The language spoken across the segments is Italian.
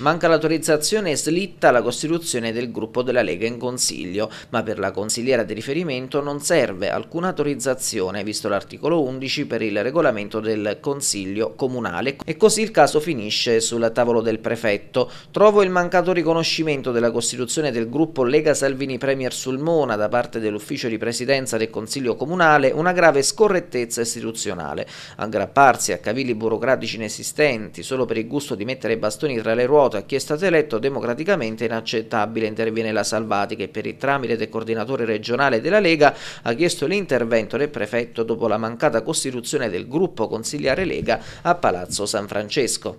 Manca l'autorizzazione e slitta la costituzione del gruppo della Lega in Consiglio, ma per la consigliera di riferimento non serve alcuna autorizzazione, visto l'articolo 11 per il regolamento del Consiglio Comunale e così il caso finisce sul tavolo del prefetto. Trovo il mancato riconoscimento della costituzione del gruppo Lega Salvini Premier Sulmona da parte dell'ufficio di presidenza del Consiglio Comunale una grave scorrettezza istituzionale. Aggrapparsi a cavilli burocratici inesistenti solo per il gusto di mettere i bastoni tra le ruote voto a chi è stato eletto democraticamente è inaccettabile, interviene la Salvati che per il tramite del coordinatore regionale della Lega ha chiesto l'intervento del prefetto dopo la mancata costituzione del gruppo consigliare Lega a Palazzo San Francesco.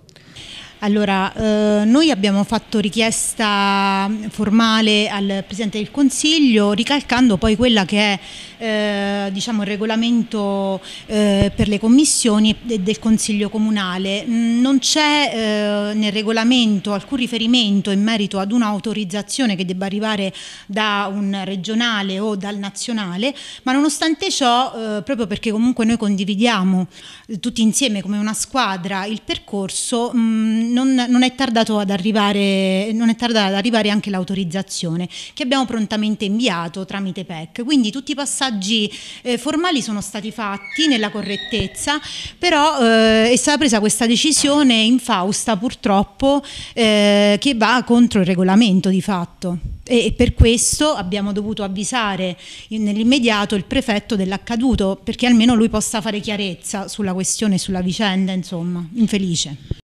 Allora, eh, noi abbiamo fatto richiesta formale al Presidente del Consiglio ricalcando poi quella che è eh, diciamo, il regolamento eh, per le commissioni del Consiglio Comunale. Mm, non c'è eh, nel regolamento alcun riferimento in merito ad un'autorizzazione che debba arrivare da un regionale o dal nazionale, ma nonostante ciò, eh, proprio perché comunque noi condividiamo tutti insieme come una squadra il percorso, mh, mm, non, non, è tardato ad arrivare, non è tardata ad arrivare anche l'autorizzazione che abbiamo prontamente inviato tramite PEC. Quindi tutti i passaggi eh, formali sono stati fatti nella correttezza, però eh, è stata presa questa decisione infausta purtroppo eh, che va contro il regolamento di fatto e per questo abbiamo dovuto avvisare nell'immediato il prefetto dell'accaduto perché almeno lui possa fare chiarezza sulla questione, sulla vicenda, insomma, infelice.